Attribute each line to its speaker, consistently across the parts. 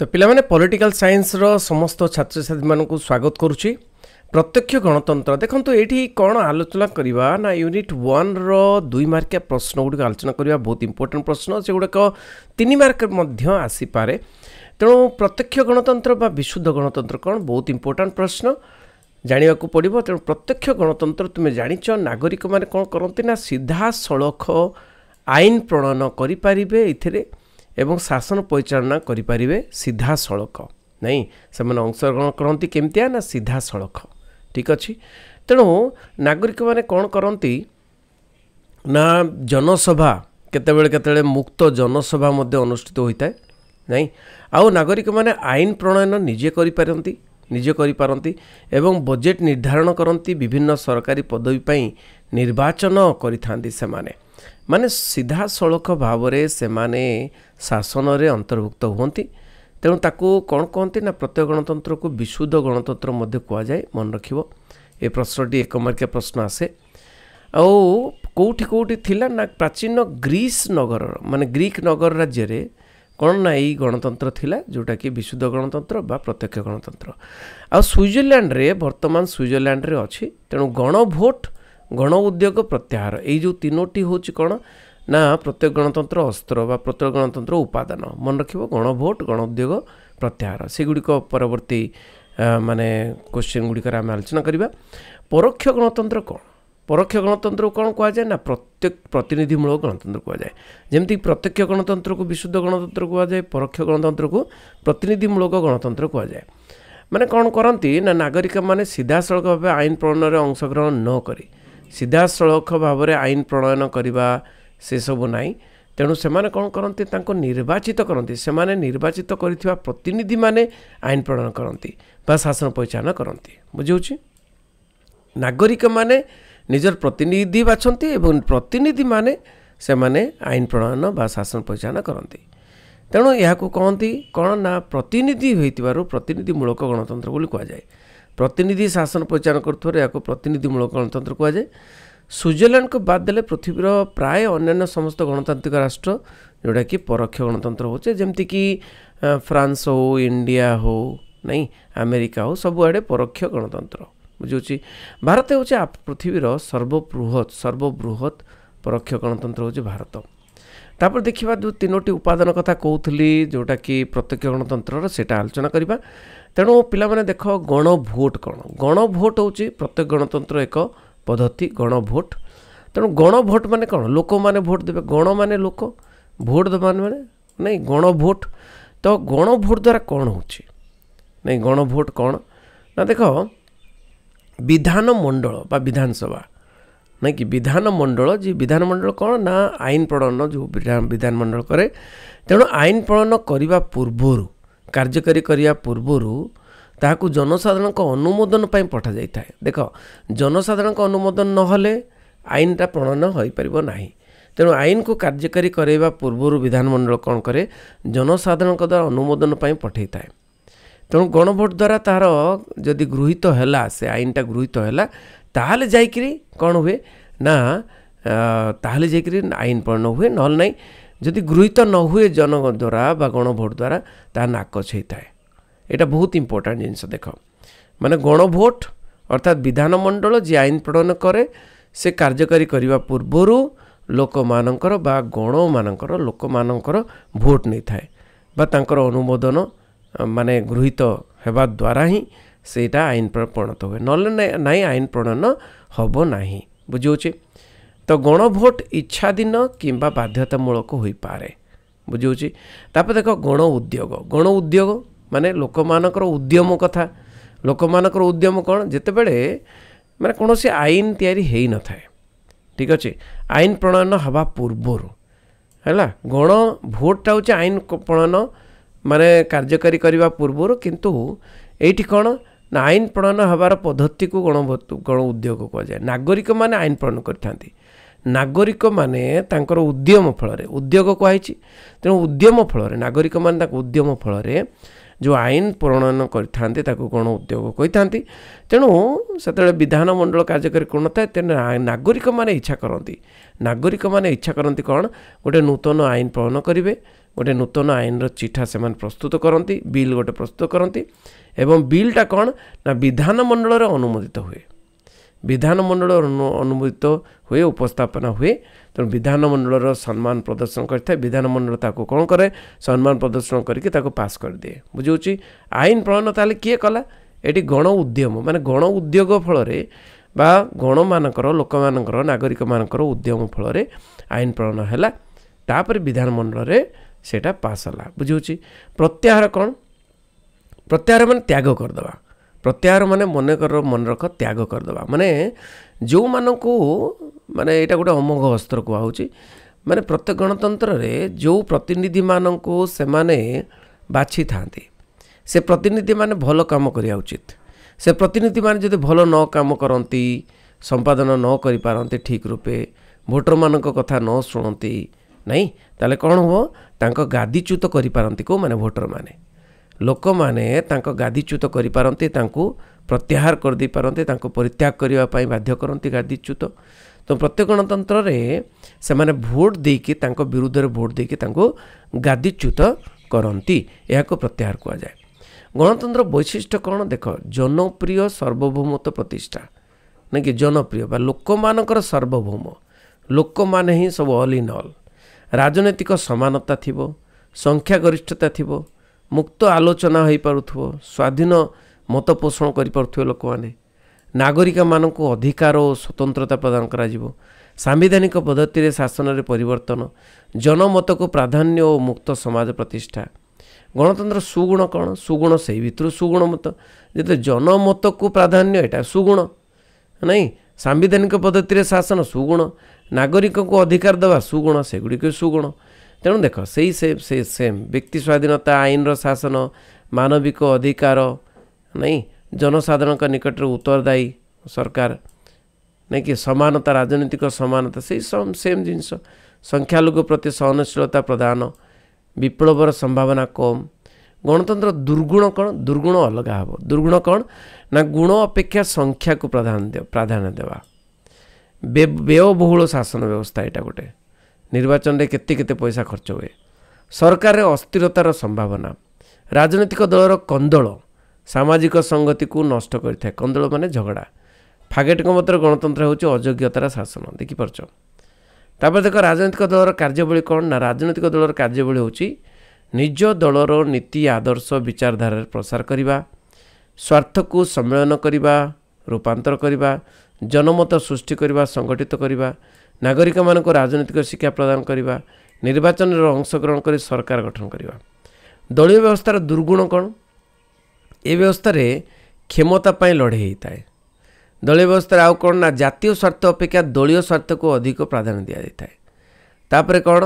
Speaker 1: ତ ପିଲାମାନେ ପଲିଟିକାଲ ସାଇନ୍ସର ସମସ୍ତ ଛାତ୍ରଛାତ୍ରୀମାନଙ୍କୁ ସ୍ୱାଗତ କରୁଛି ପ୍ରତ୍ୟକ୍ଷ ଗଣତନ୍ତ୍ର ଦେଖନ୍ତୁ ଏଇଠି କ'ଣ ଆଲୋଚନା କରିବା ନା ୟୁନିଟ୍ ୱାନ୍ର ଦୁଇ ମାର୍କିଆ ପ୍ରଶ୍ନ ଗୁଡ଼ିକ ଆଲୋଚନା କରିବା ବହୁତ ଇମ୍ପୋର୍ଟାଣ୍ଟ ପ୍ରଶ୍ନ ସେଗୁଡ଼ାକ ତିନି ମାର୍କ ମଧ୍ୟ ଆସିପାରେ ତେଣୁ ପ୍ରତ୍ୟକ୍ଷ ଗଣତନ୍ତ୍ର ବା ବିଶୁଦ୍ଧ ଗଣତନ୍ତ୍ର କ'ଣ ବହୁତ ଇମ୍ପୋର୍ଟାଣ୍ଟ ପ୍ରଶ୍ନ ଜାଣିବାକୁ ପଡ଼ିବ ତେଣୁ ପ୍ରତ୍ୟକ୍ଷ ଗଣତନ୍ତ୍ର ତୁମେ ଜାଣିଛ ନାଗରିକମାନେ କ'ଣ କରନ୍ତି ନା ସିଧାସଳଖ ଆଇନ ପ୍ରଣୟନ କରିପାରିବେ ଏଥିରେ ଏବଂ ଶାସନ ପରିଚାଳନା କରିପାରିବେ ସିଧାସଳଖ ନାଇଁ ସେମାନେ ଅଂଶଗ୍ରହଣ କରନ୍ତି କେମିତିଆ ନା ସିଧାସଳଖ ଠିକ ଅଛି ତେଣୁ ନାଗରିକମାନେ କ'ଣ କରନ୍ତି ନା ଜନସଭା କେତେବେଳେ କେତେବେଳେ ମୁକ୍ତ ଜନସଭା ମଧ୍ୟ ଅନୁଷ୍ଠିତ ହୋଇଥାଏ ନାହିଁ ଆଉ ନାଗରିକମାନେ ଆଇନ ପ୍ରଣୟନ ନିଜେ କରିପାରନ୍ତି ନିଜେ କରିପାରନ୍ତି ଏବଂ ବଜେଟ୍ ନିର୍ଦ୍ଧାରଣ କରନ୍ତି ବିଭିନ୍ନ ସରକାରୀ ପଦବୀ ପାଇଁ ନିର୍ବାଚନ କରିଥାନ୍ତି ସେମାନେ ମାନେ ସିଧାସଳଖ ଭାବରେ ସେମାନେ ଶାସନରେ ଅନ୍ତର୍ଭୁକ୍ତ ହୁଅନ୍ତି ତେଣୁ ତାକୁ କ'ଣ କହନ୍ତି ନା ପ୍ରତ୍ୟେକ ଗଣତନ୍ତ୍ରକୁ ବିଶୁଦ୍ଧ ଗଣତନ୍ତ୍ର ମଧ୍ୟ କୁହାଯାଏ ମନେ ରଖିବ ଏ ପ୍ରଶ୍ନଟି ଏକମାର୍କିଆ ପ୍ରଶ୍ନ ଆସେ ଆଉ କେଉଁଠି କେଉଁଠି ଥିଲା ନା ପ୍ରାଚୀନ ଗ୍ରୀସ୍ ନଗରର ମାନେ ଗ୍ରୀକ୍ ନଗର ରାଜ୍ୟରେ କ'ଣ ନା ଏଇ ଗଣତନ୍ତ୍ର ଥିଲା ଯେଉଁଟାକି ବିଶୁଦ୍ଧ ଗଣତନ୍ତ୍ର ବା ପ୍ରତ୍ୟକ୍ଷ ଗଣତନ୍ତ୍ର ଆଉ ସୁଇଜରଲ୍ୟାଣ୍ଡରେ ବର୍ତ୍ତମାନ ସୁଇଜରଲ୍ୟାଣ୍ଡରେ ଅଛି ତେଣୁ ଗଣଭୋଟ ଗଣ ଉଦ୍ୟୋଗ ପ୍ରତ୍ୟାହାର ଏଇ ଯେଉଁ ତିନୋଟି ହେଉଛି କ'ଣ ନା ପ୍ରତ୍ୟେକ ଗଣତନ୍ତ୍ର ଅସ୍ତ୍ର ବା ପ୍ରତ୍ୟେକ ଗଣତନ୍ତ୍ର ଉପାଦାନ ମନେ ରଖିବ ଗଣଭୋଟ ଗଣ ଉଦ୍ୟୋଗ ପ୍ରତ୍ୟାହାର ସେଗୁଡ଼ିକ ପରବର୍ତ୍ତୀ ମାନେ କୋଶ୍ଚିନ୍ ଗୁଡ଼ିକରେ ଆମେ ଆଲୋଚନା କରିବା ପରୋକ୍ଷ ଗଣତନ୍ତ୍ର କ'ଣ ପରୋକ୍ଷ ଗଣତନ୍ତ୍ରକୁ କ'ଣ କୁହାଯାଏ ନା ପ୍ରତିନିଧିମୂଳକ ଗଣତନ୍ତ୍ର କୁହାଯାଏ ଯେମିତିକି ପ୍ରତ୍ୟକ୍ଷ ଗଣତନ୍ତ୍ରକୁ ବିଶୁଦ୍ଧ ଗଣତନ୍ତ୍ର କୁହାଯାଏ ପରୋକ୍ଷ ଗଣତନ୍ତ୍ରକୁ ପ୍ରତିନିଧିମୂଳକ ଗଣତନ୍ତ୍ର କୁହାଯାଏ ମାନେ କ'ଣ କରନ୍ତି ନା ନାଗରିକମାନେ ସିଧାସଳଖ ଭାବେ ଆଇନ ପ୍ରଣୟନରେ ଅଂଶଗ୍ରହଣ ନ କରି ସିଧାସଳଖ ଭାବରେ ଆଇନ ପ୍ରଣୟନ କରିବା ସେସବୁ ନାହିଁ ତେଣୁ ସେମାନେ କ'ଣ କରନ୍ତି ତାଙ୍କୁ ନିର୍ବାଚିତ କରନ୍ତି ସେମାନେ ନିର୍ବାଚିତ କରିଥିବା ପ୍ରତିନିଧିମାନେ ଆଇନ ପ୍ରଣୟନ କରନ୍ତି ବା ଶାସନ ପରିଚାଳନା କରନ୍ତି ବୁଝାଉଛି ନାଗରିକମାନେ ନିଜର ପ୍ରତିନିଧି ବାଛନ୍ତି ଏବଂ ପ୍ରତିନିଧିମାନେ ସେମାନେ ଆଇନ ପ୍ରଣୟନ ବା ଶାସନ ପରିଚାଳନା କରନ୍ତି ତେଣୁ ଏହାକୁ କହନ୍ତି କ'ଣ ନା ପ୍ରତିନିଧି ହୋଇଥିବାରୁ ପ୍ରତିନିଧିମୂଳକ ଗଣତନ୍ତ୍ର ବୋଲି କୁହାଯାଏ ପ୍ରତିନିଧି ଶାସନ ପରିଚାଳନା କରୁଥିବାରୁ ଏହାକୁ ପ୍ରତିନିଧିମୂଳକ ଗଣତନ୍ତ୍ର କୁହାଯାଏ ସୁଇଜରଲ୍ୟାଣ୍ଡକୁ ବାଦ୍ ଦେଲେ ପୃଥିବୀର ପ୍ରାୟ ଅନ୍ୟାନ୍ୟ ସମସ୍ତ ଗଣତାନ୍ତ୍ରିକ ରାଷ୍ଟ୍ର ଯେଉଁଟାକି ପରୋକ୍ଷ ଗଣତନ୍ତ୍ର ହେଉଛେ ଯେମିତିକି ଫ୍ରାନ୍ସ ହେଉ ଇଣ୍ଡିଆ ହେଉ ନାଇଁ ଆମେରିକା ହେଉ ସବୁଆଡ଼େ ପରୋକ୍ଷ ଗଣତନ୍ତ୍ର ବୁଝିହେଉଛି ଭାରତ ହେଉଛି ପୃଥିବୀର ସର୍ବବୃହତ ସର୍ବବୃହତ ପରୋକ୍ଷ ଗଣତନ୍ତ୍ର ହେଉଛି ଭାରତ ତାପରେ ଦେଖିବା ଯେଉଁ ତିନୋଟି ଉପାଦାନ କଥା କହୁଥିଲି ଯେଉଁଟାକି ପ୍ରତ୍ୟକ୍ଷ ଗଣତନ୍ତ୍ରର ସେଇଟା ଆଲୋଚନା କରିବା ତେଣୁ ପିଲାମାନେ ଦେଖ ଗଣଭୋଟ କ'ଣ ଗଣଭୋଟ ହେଉଛି ପ୍ରତ୍ୟେକ ଗଣତନ୍ତ୍ର ଏକ ପଦ୍ଧତି ଗଣଭୋଟ ତେଣୁ ଗଣଭୋଟ ମାନେ କ'ଣ ଲୋକମାନେ ଭୋଟ ଦେବେ ଗଣ ମାନେ ଲୋକ ଭୋଟ ଦେବା ମାନେ ନାଇଁ ଗଣଭୋଟ ତ ଗଣଭୋଟ ଦ୍ୱାରା କ'ଣ ହେଉଛି ନାଇଁ ଗଣଭୋଟ କ'ଣ ନା ଦେଖ ବିଧାନମଣ୍ଡଳ ବା ବିଧାନସଭା ନାଇଁ ନାଇଁକି ବିଧାନମଣ୍ଡଳ ଯିଏ ବିଧାନମଣ୍ଡଳ କ'ଣ ନା ଆଇନ ପ୍ରଣୟନ ଯେଉଁ ବିଧାନମଣ୍ଡଳ କରେ ତେଣୁ ଆଇନ ପ୍ରଣୟନ କରିବା ପୂର୍ବରୁ କାର୍ଯ୍ୟକାରୀ କରିବା ପୂର୍ବରୁ ତାହାକୁ ଜନସାଧାରଣଙ୍କ ଅନୁମୋଦନ ପାଇଁ ପଠାଯାଇଥାଏ ଦେଖ ଜନସାଧାରଣଙ୍କ ଅନୁମୋଦନ ନହେଲେ ଆଇନଟା ପ୍ରଣୟନ ହୋଇପାରିବ ନାହିଁ ତେଣୁ ଆଇନକୁ କାର୍ଯ୍ୟକାରୀ କରାଇବା ପୂର୍ବରୁ ବିଧାନମଣ୍ଡଳ କ'ଣ କରେ ଜନସାଧାରଣଙ୍କ ଦ୍ୱାରା ଅନୁମୋଦନ ପାଇଁ ପଠାଇଥାଏ ତେଣୁ ଗଣଭୋଟ ଦ୍ୱାରା ତାହାର ଯଦି ଗୃହୀତ ହେଲା ସେ ଆଇନଟା ଗୃହୀତ ହେଲା ତାହେଲେ ଯାଇକିରି କ'ଣ ହୁଏ ନା ତାହେଲେ ଯାଇକିରି ଆଇନ ପ୍ରଣୟନ ହୁଏ ନହେଲେ ନାହିଁ ଯଦି ଗୃହୀତ ନ ହୁଏ ଜନ ଦ୍ୱାରା ବା ଗଣଭୋଟ ଦ୍ୱାରା ତାହା ନାକଚ ହୋଇଥାଏ ଏଇଟା ବହୁତ ଇମ୍ପୋର୍ଟାଣ୍ଟ ଜିନିଷ ଦେଖ ମାନେ ଗଣଭୋଟ ଅର୍ଥାତ୍ ବିଧାନମଣ୍ଡଳ ଯିଏ ଆଇନ ପ୍ରଣୟନ କରେ ସେ କାର୍ଯ୍ୟକାରୀ କରିବା ପୂର୍ବରୁ ଲୋକମାନଙ୍କର ବା ଗଣମାନଙ୍କର ଲୋକମାନଙ୍କର ଭୋଟ ନେଇଥାଏ ବା ତାଙ୍କର ଅନୁମୋଦନ ମାନେ ଗୃହୀତ ହେବା ଦ୍ୱାରା ହିଁ ସେଇଟା ଆଇନ ପରିଣତ ହୁଏ ନହେଲେ ନାହିଁ ଆଇନ ପ୍ରଣୟନ ହେବ ନାହିଁ ବୁଝିହେଉଛି ତ ଗଣଭୋଟ ଇଚ୍ଛାଧୀନ କିମ୍ବା ବାଧ୍ୟତାମୂଳକ ହୋଇପାରେ ବୁଝିହେଉଛି ତାପରେ ଦେଖ ଗଣ ଉଦ୍ୟୋଗ ଗଣ ଉଦ୍ୟୋଗ ମାନେ ଲୋକମାନଙ୍କର ଉଦ୍ୟମ କଥା ଲୋକମାନଙ୍କର ଉଦ୍ୟମ କ'ଣ ଯେତେବେଳେ ମାନେ କୌଣସି ଆଇନ ତିଆରି ହୋଇନଥାଏ ଠିକ୍ ଅଛି ଆଇନ ପ୍ରଣୟନ ହେବା ପୂର୍ବରୁ ହେଲା ଗଣ ଭୋଟଟା ହେଉଛି ଆଇନ ପ୍ରଣୟନ ମାନେ କାର୍ଯ୍ୟକାରୀ କରିବା ପୂର୍ବରୁ କିନ୍ତୁ ଏଇଠି କ'ଣ ନା ଆଇନ ପ୍ରଣୟନ ହେବାର ପଦ୍ଧତିକୁ ଗଣ ଗଣ ଉଦ୍ୟୋଗ କୁହାଯାଏ ନାଗରିକମାନେ ଆଇନ ପ୍ରଣୟନ କରିଥାନ୍ତି ନାଗରିକମାନେ ତାଙ୍କର ଉଦ୍ୟମ ଫଳରେ ଉଦ୍ୟୋଗ କୁହାଯାଇଛି ତେଣୁ ଉଦ୍ୟମ ଫଳରେ ନାଗରିକମାନେ ତାଙ୍କ ଉଦ୍ୟମ ଫଳରେ ଯେଉଁ ଆଇନ ପ୍ରଣୟନ କରିଥାନ୍ତି ତାକୁ ଗଣ ଉଦ୍ୟୋଗ କହିଥାନ୍ତି ତେଣୁ ସେତେବେଳେ ବିଧାନମଣ୍ଡଳ କାର୍ଯ୍ୟକାରୀ କରୁନଥାଏ ତେଣୁ ନାଗରିକମାନେ ଇଚ୍ଛା କରନ୍ତି ନାଗରିକମାନେ ଇଚ୍ଛା କରନ୍ତି କ'ଣ ଗୋଟେ ନୂତନ ଆଇନ ପ୍ରଣୟନ କରିବେ ଗୋଟେ ନୂତନ ଆଇନର ଚିଠା ସେମାନେ ପ୍ରସ୍ତୁତ କରନ୍ତି ବିଲ୍ ଗୋଟେ ପ୍ରସ୍ତୁତ କରନ୍ତି ଏବଂ ବିଲ୍ଟା କ'ଣ ନା ବିଧାନମଣ୍ଡଳରେ ଅନୁମୋଦିତ ହୁଏ ବିଧାନମଣ୍ଡଳର ଅନୁମୋଦିତ ହୁଏ ଉପସ୍ଥାପନା ହୁଏ ତେଣୁ ବିଧାନମଣ୍ଡଳର ସମ୍ମାନ ପ୍ରଦର୍ଶନ କରିଥାଏ ବିଧାନମଣ୍ଡଳ ତାକୁ କ'ଣ କରେ ସମ୍ମାନ ପ୍ରଦର୍ଶନ କରିକି ତାକୁ ପାସ୍ କରିଦିଏ ବୁଝୁଛି ଆଇନ ପ୍ରଣୟନ ତାହେଲେ କିଏ କଲା ଏଠି ଗଣ ଉଦ୍ୟମ ମାନେ ଗଣ ଉଦ୍ୟୋଗ ଫଳରେ ବା ଗଣମାନଙ୍କର ଲୋକମାନଙ୍କର ନାଗରିକମାନଙ୍କର ଉଦ୍ୟମ ଫଳରେ ଆଇନ ପ୍ରଣୟନ ହେଲା ତାପରେ ବିଧାନମଣ୍ଡଳରେ ସେଇଟା ପାସ୍ ହେଲା ବୁଝିହେଉଛି ପ୍ରତ୍ୟାହାର କ'ଣ ପ୍ରତ୍ୟାହାର ମାନେ ତ୍ୟାଗ କରିଦେବା ପ୍ରତ୍ୟାହାର ମାନେ ମନେକର ମନେ ରଖ ତ୍ୟାଗ କରିଦେବା ମାନେ ଯେଉଁମାନଙ୍କୁ ମାନେ ଏଇଟା ଗୋଟେ ଅମୋଘ ଅସ୍ତ୍ର କୁହାହେଉଛି ମାନେ ପ୍ରତ୍ୟେକ ଗଣତନ୍ତ୍ରରେ ଯେଉଁ ପ୍ରତିନିଧିମାନଙ୍କୁ ସେମାନେ ବାଛିଥାନ୍ତି ସେ ପ୍ରତିନିଧିମାନେ ଭଲ କାମ କରିବା ଉଚିତ ସେ ପ୍ରତିନିଧିମାନେ ଯଦି ଭଲ ନ କାମ କରନ୍ତି ସମ୍ପାଦନ ନ କରିପାରନ୍ତି ଠିକ୍ ରୂପେ ଭୋଟରମାନଙ୍କ କଥା ନ ଶୁଣନ୍ତି नहीं तेल कौन हाँ गादीच्युत करो मैंने भोटर मैंने लोक मैंने गादीच्युत करते प्रत्याहार कर दे पारे परित्याग करने बाध्य करती गादीच्युत तो प्रत्येक गणतंत्र से भोट देकी विरुद्ध भोट दे कि गादीच्युत करती यह प्रत्याहार कह जाए गणतंत्र वैशिष्ट कौन देख जनप्रिय सार्वभौमत प्रतिष्ठा नहीं कि जनप्रिय लोक मान सार्वभौम लोक मैंने सब अल इन अल ରାଜନୈତିକ ସମାନତା ଥିବ ସଂଖ୍ୟାଗରିଷ୍ଠତା ଥିବ ମୁକ୍ତ ଆଲୋଚନା ହୋଇପାରୁଥିବ ସ୍ୱାଧୀନ ମତ ପୋଷଣ କରିପାରୁଥିବେ ଲୋକମାନେ ନାଗରିକମାନଙ୍କୁ ଅଧିକାର ଓ ସ୍ୱତନ୍ତ୍ରତା ପ୍ରଦାନ କରାଯିବ ସାମ୍ବିଧାନିକ ପଦ୍ଧତିରେ ଶାସନରେ ପରିବର୍ତ୍ତନ ଜନମତକୁ ପ୍ରାଧାନ୍ୟ ଓ ମୁକ୍ତ ସମାଜ ପ୍ରତିଷ୍ଠା ଗଣତନ୍ତ୍ର ସୁଗୁଣ କ'ଣ ସୁଗୁଣ ସେହି ଭିତରୁ ସୁଗୁଣ ମତ ଯେତେ ଜନମତକୁ ପ୍ରାଧାନ୍ୟ ଏଇଟା ସୁଗୁଣ ନାଇଁ ସାମ୍ବିଧାନିକ ପଦ୍ଧତିରେ ଶାସନ ସୁଗୁଣ ନାଗରିକଙ୍କୁ ଅଧିକାର ଦେବା ସୁଗୁଣ ସେଗୁଡ଼ିକ ସୁଗୁଣ ତେଣୁ ଦେଖ ସେଇ ସେ ସେମ୍ ବ୍ୟକ୍ତି ସ୍ୱାଧୀନତା ଆଇନର ଶାସନ ମାନବିକ ଅଧିକାର ନାଇଁ ଜନସାଧାରଣଙ୍କ ନିକଟରେ ଉତ୍ତରଦାୟୀ ସରକାର ନାଇଁ କି ସମାନତା ରାଜନୈତିକ ସମାନତା ସେଇ ସେମ୍ ଜିନିଷ ସଂଖ୍ୟାଲଘୁ ପ୍ରତି ସହନଶୀଳତା ପ୍ରଦାନ ବିପ୍ଳବର ସମ୍ଭାବନା କମ୍ ଗଣତନ୍ତ୍ର ଦୁର୍ଗୁଣ କ'ଣ ଦୁର୍ଗୁଣ ଅଲଗା ହେବ ଦୁର୍ଗୁଣ କ'ଣ ନା ଗୁଣ ଅପେକ୍ଷା ସଂଖ୍ୟାକୁ ପ୍ରାଧାନ୍ୟ ପ୍ରାଧାନ୍ୟ ଦେବା ବ୍ୟୟବହୁଳ ଶାସନ ବ୍ୟବସ୍ଥା ଏଇଟା ଗୋଟେ ନିର୍ବାଚନରେ କେତେ କେତେ ପଇସା ଖର୍ଚ୍ଚ ହୁଏ ସରକାରରେ ଅସ୍ଥିରତାର ସମ୍ଭାବନା ରାଜନୈତିକ ଦଳର କନ୍ଦଳ ସାମାଜିକ ସଂଗତିକୁ ନଷ୍ଟ କରିଥାଏ କନ୍ଦଳ ମାନେ ଝଗଡ଼ା ଫାଗେଟଙ୍କ ମତରେ ଗଣତନ୍ତ୍ର ହେଉଛି ଅଯୋଗ୍ୟତାର ଶାସନ ଦେଖିପାରୁଛ ତାପରେ ଦେଖ ରାଜନୈତିକ ଦଳର କାର୍ଯ୍ୟବଳୀ କ'ଣ ନା ରାଜନୈତିକ ଦଳର କାର୍ଯ୍ୟବଳୀ ହେଉଛି ନିଜ ଦଳର ନୀତି ଆଦର୍ଶ ବିଚାରଧାରାରେ ପ୍ରସାର କରିବା ସ୍ୱାର୍ଥକୁ ସମ୍ମିଳନ କରିବା ରୂପାନ୍ତର କରିବା ଜନମତ ସୃଷ୍ଟି କରିବା ସଂଗଠିତ କରିବା ନାଗରିକମାନଙ୍କୁ ରାଜନୈତିକ ଶିକ୍ଷା ପ୍ରଦାନ କରିବା ନିର୍ବାଚନରେ ଅଂଶଗ୍ରହଣ କରି ସରକାର ଗଠନ କରିବା ଦଳୀୟ ବ୍ୟବସ୍ଥାର ଦୁର୍ଗୁଣ କ'ଣ ଏ ବ୍ୟବସ୍ଥାରେ କ୍ଷମତା ପାଇଁ ଲଢ଼େଇ ହୋଇଥାଏ ଦଳୀୟ ବ୍ୟବସ୍ଥାରେ ଆଉ କ'ଣ ନା ଜାତୀୟ ସ୍ୱାର୍ଥ ଅପେକ୍ଷା ଦଳୀୟ ସ୍ୱାର୍ଥକୁ ଅଧିକ ପ୍ରାଧାନ୍ୟ ଦିଆଯାଇଥାଏ ତାପରେ କ'ଣ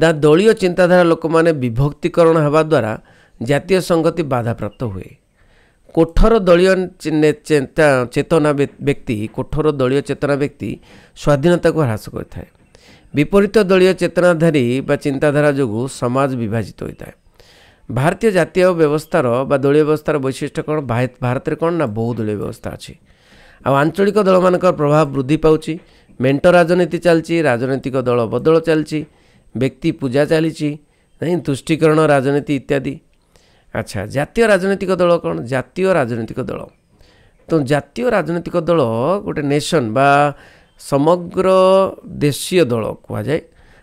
Speaker 1: ନା ଦଳୀୟ ଚିନ୍ତାଧାରା ଲୋକମାନେ ବିଭକ୍ତିକରଣ ହେବା ଦ୍ୱାରା ଜାତୀୟ ସଂଗତି ବାଧାପ୍ରାପ୍ତ ହୁଏ কোঠর দলীয় চেতনা ব্যক্তি কোঠর দলীয় চেতনা ব্যক্তি স্বাধীনতাকে হ্রাস করে থাকে বিপরীত দলীয় চেতনাধারী বা চিন্তাধারা যোগুঁ সমাজ বিভাজিত হয়ে থাকে ଭାରତୀୟ ଜାତୀୟ ବ୍ୟବସ୍ଥାର ବା ଦଳୀୟ ବ୍ୟବସ୍ଥାର ବୈଶିଷ୍ଟ୍ୟ କ'ଣ ଭାରତରେ କ'ଣ ନା ବହୁ ଦଳୀୟ ବ୍ୟବସ୍ଥା ଅଛି ଆଉ ଆଞ୍ଚଳିକ ଦଳମାନଙ୍କର ପ୍ରଭାବ ବୃଦ୍ଧି ପାଉଛି ମେଣ୍ଟ ରାଜନୀତି ଚାଲିଛି ରାଜନୈତିକ ଦଳ ବଦଳ ଚାଲିଛି ବ୍ୟକ୍ତି ପୂଜା ଚାଲିଛି ନାହିଁ ତୁଷ୍ଟିକରଣ ରାଜନୀତି ଇତ୍ୟାଦି ଆଚ୍ଛା ଜାତୀୟ ରାଜନୈତିକ ଦଳ କ'ଣ ଜାତୀୟ ରାଜନୈତିକ ଦଳ ତ ଜାତୀୟ ରାଜନୈତିକ ଦଳ ଗୋଟେ ନେସନ୍ ବା ସମଗ୍ର ଦେଶୀୟ ଦଳ କୁହାଯାଏ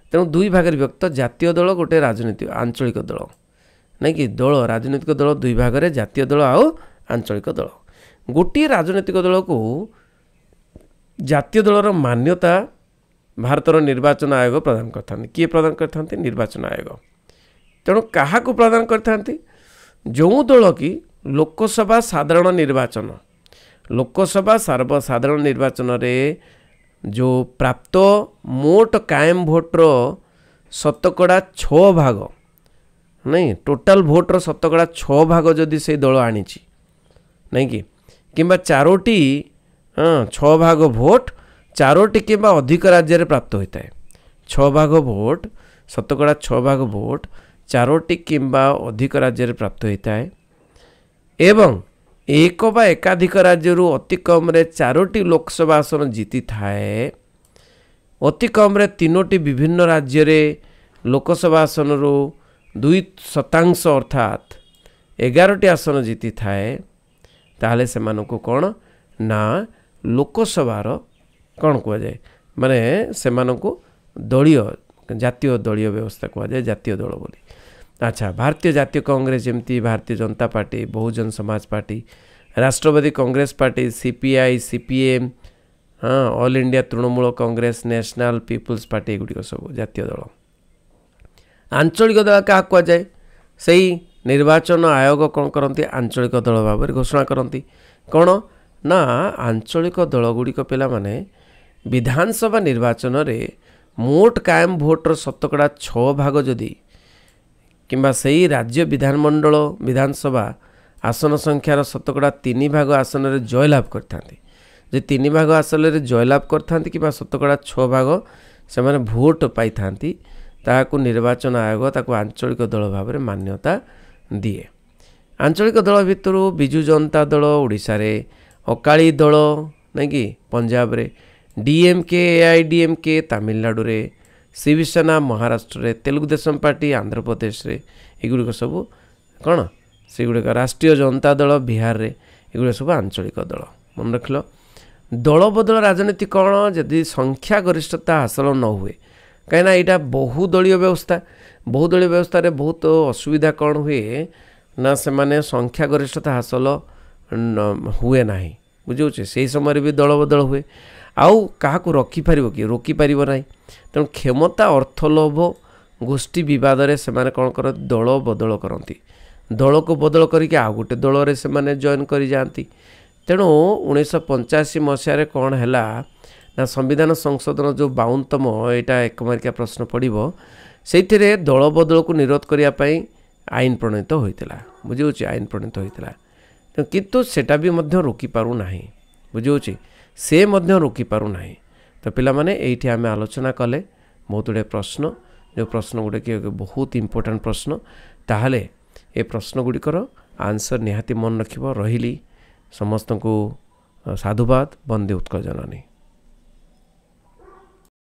Speaker 1: ତେଣୁ ଦୁଇ ଭାଗରେ ବିଭକ୍ତ ଜାତୀୟ ଦଳ ଗୋଟେ ରାଜନୈତିକ ଆଞ୍ଚଳିକ ଦଳ ନାଇଁକି ଦଳ ରାଜନୈତିକ ଦଳ ଦୁଇ ଭାଗରେ ଜାତୀୟ ଦଳ ଆଉ ଆଞ୍ଚଳିକ ଦଳ ଗୋଟିଏ ରାଜନୈତିକ ଦଳକୁ ଜାତୀୟ ଦଳର ମାନ୍ୟତା ଭାରତର ନିର୍ବାଚନ ଆୟୋଗ ପ୍ରଦାନ କରିଥାନ୍ତି କିଏ ପ୍ରଦାନ କରିଥାନ୍ତି ନିର୍ବାଚନ ଆୟୋଗ ତେଣୁ କାହାକୁ ପ୍ରଦାନ କରିଥାନ୍ତି ଯେଉଁ ଦଳ କି ଲୋକସଭା ସାଧାରଣ ନିର୍ବାଚନ ଲୋକସଭା ସର୍ବସାଧାରଣ ନିର୍ବାଚନରେ ଯେଉଁ ପ୍ରାପ୍ତ ମୋଟ କାଏମ ଭୋଟର ଶତକଡ଼ା ଛଅ ଭାଗ ନାଇଁ ଟୋଟାଲ ଭୋଟର ଶତକଡ଼ା ଛଅ ଭାଗ ଯଦି ସେଇ ଦଳ ଆଣିଛି ନାଇଁ କି କିମ୍ବା ଚାରୋଟି ହଁ ଛଅ ଭାଗ ଭୋଟ ଚାରୋଟି କିମ୍ବା ଅଧିକ ରାଜ୍ୟରେ ପ୍ରାପ୍ତ ହୋଇଥାଏ ଛଅ ଭାଗ ଭୋଟ ଶତକଡ଼ା ଛଅ ଭାଗ ଭୋଟ ଚାରୋଟି କିମ୍ବା ଅଧିକ ରାଜ୍ୟରେ ପ୍ରାପ୍ତ ହୋଇଥାଏ ଏବଂ ଏକ ବା ଏକାଧିକ ରାଜ୍ୟରୁ ଅତି କମ୍ରେ ଚାରୋଟି ଲୋକସଭା ଆସନ ଜିତିଥାଏ ଅତି କମ୍ରେ ତିନୋଟି ବିଭିନ୍ନ ରାଜ୍ୟରେ ଲୋକସଭା ଆସନରୁ ଦୁଇ ଶତାଂଶ ଅର୍ଥାତ୍ ଏଗାରଟି ଆସନ ଜିତିଥାଏ ତାହେଲେ ସେମାନଙ୍କୁ କ'ଣ ନା ଲୋକସଭାର କ'ଣ କୁହାଯାଏ ମାନେ ସେମାନଙ୍କୁ ଦଳୀୟ ଜାତୀୟ ଦଳୀୟ ବ୍ୟବସ୍ଥା କୁହାଯାଏ ଜାତୀୟ ଦଳ ବୋଲି ଆଚ୍ଛା ଭାରତୀୟ ଜାତୀୟ କଂଗ୍ରେସ ଯେମିତି ଭାରତୀୟ ଜନତା party Bahujan Samaj party Rashtravadi Congress party CPI CPM ହଁ All India Trinamool Congress National People's Party ଏଗୁଡ଼ିକ ସବୁ ଜାତୀୟ ଦଳ ଆଞ୍ଚଳିକ ଦଳ କାହାକୁ କୁହାଯାଏ ସେଇ ନିର୍ବାଚନ ଆୟୋଗ କ'ଣ କରନ୍ତି ଆଞ୍ଚଳିକ ଦଳ ଭାବରେ ଘୋଷଣା କରନ୍ତି କ'ଣ ନା ଆଞ୍ଚଳିକ ଦଳଗୁଡ଼ିକ ପିଲାମାନେ ବିଧାନସଭା ନିର୍ବାଚନରେ ମୋଟ କାୟମ ଭୋଟର ଶତକଡ଼ା ଛଅ ଭାଗ ଯଦି କିମ୍ବା ସେହି ରାଜ୍ୟ ବିଧାନମଣ୍ଡଳ ବିଧାନସଭା ଆସନ ସଂଖ୍ୟାର ଶତକଡ଼ା ତିନି ଭାଗ ଆସନରେ ଜୟଲାଭ କରିଥାନ୍ତି ଯେ ତିନି ଭାଗ ଆସନରେ ଜୟଲାଭ କରିଥାନ୍ତି କିମ୍ବା ଶତକଡ଼ା ଛଅ ଭାଗ ସେମାନେ ଭୋଟ ପାଇଥାନ୍ତି ତାହାକୁ ନିର୍ବାଚନ ଆୟୋଗ ତାକୁ ଆଞ୍ଚଳିକ ଦଳ ଭାବରେ ମାନ୍ୟତା ଦିଏ ଆଞ୍ଚଳିକ ଦଳ ଭିତରୁ ବିଜୁ ଜନତା ଦଳ ଓଡ଼ିଶାରେ ଅକାଳୀ ଦଳ ନାଇଁ କି ପଞ୍ଜାବରେ ଡିଏମ୍କେ ଏ ଆଇ ଡିଏମ୍କେ ତାମିଲନାଡ଼ୁରେ ଶିବସେନା ମହାରାଷ୍ଟ୍ରରେ ତେଲୁଗୁ ଦେଶମ ପାର୍ଟି ଆନ୍ଧ୍ରପ୍ରଦେଶରେ ଏଗୁଡ଼ିକ ସବୁ କ'ଣ ସେଗୁଡ଼ିକ ରାଷ୍ଟ୍ରୀୟ ଜନତା ଦଳ ବିହାରରେ ଏଗୁଡ଼ିକ ସବୁ ଆଞ୍ଚଳିକ ଦଳ ମନେ ରଖିଲ ଦଳ ବଦଳ ରାଜନୀତି କ'ଣ ଯଦି ସଂଖ୍ୟାଗରିଷ୍ଠତା ହାସଲ ନ ହୁଏ କାହିଁକିନା ଏଇଟା ବହୁଦଳୀୟ ବ୍ୟବସ୍ଥା ବହୁଦଳୀୟ ବ୍ୟବସ୍ଥାରେ ବହୁତ ଅସୁବିଧା କ'ଣ ହୁଏ ନା ସେମାନେ ସଂଖ୍ୟାଗରିଷ୍ଠତା ହାସଲ ହୁଏ ନାହିଁ ବୁଝୁଛେ ସେହି ସମୟରେ ବି ଦଳ ବଦଳ ହୁଏ ଆଉ କାହାକୁ ରଖିପାରିବ କି ରୋକିପାରିବ ନାହିଁ ତେଣୁ କ୍ଷମତା ଅର୍ଥ ଲୋଭ ଗୋଷ୍ଠୀ ବିବାଦରେ ସେମାନେ କ'ଣ କରନ୍ତି ଦଳ ବଦଳ କରନ୍ତି ଦଳକୁ ବଦଳ କରିକି ଆଉ ଗୋଟେ ଦଳରେ ସେମାନେ ଜଏନ୍ କରିଯାଆନ୍ତି ତେଣୁ ଉଣେଇଶହ ପଞ୍ଚାଅଶୀ ମସିହାରେ କ'ଣ ହେଲା ନା ସମ୍ବିଧାନ ସଂଶୋଧନ ଯେଉଁ ବାଉନତମ ଏଇଟା ଏକମାରିକା ପ୍ରଶ୍ନ ପଡ଼ିବ ସେଇଥିରେ ଦଳ ବଦଳକୁ ନିରୋଧ କରିବା ପାଇଁ ଆଇନ ପ୍ରଣୀତ ହୋଇଥିଲା ବୁଝି ଆଇନ ପ୍ରଣୀତ ହୋଇଥିଲା କିନ୍ତୁ ସେଇଟା ବି ମଧ୍ୟ ରୋକିପାରୁ ନାହିଁ ବୁଝି ହେଉଛି ସେ ମଧ୍ୟ ରୋକିପାରୁନାହିଁ ତ ପିଲାମାନେ ଏଇଠି ଆମେ ଆଲୋଚନା କଲେ ବହୁତ ଗୁଡ଼ିଏ ପ୍ରଶ୍ନ ଯେଉଁ ପ୍ରଶ୍ନ ଗୁଡ଼ିକ ବହୁତ ଇମ୍ପୋର୍ଟାଣ୍ଟ ପ୍ରଶ୍ନ ତାହେଲେ ଏ ପ୍ରଶ୍ନ ଗୁଡ଼ିକର ଆନ୍ସର ନିହାତି ମନେ ରଖିବ ରହିଲି ସମସ୍ତଙ୍କୁ ସାଧୁବାଦ ବନ୍ଦେ ଉତ୍କ ଜନନୀ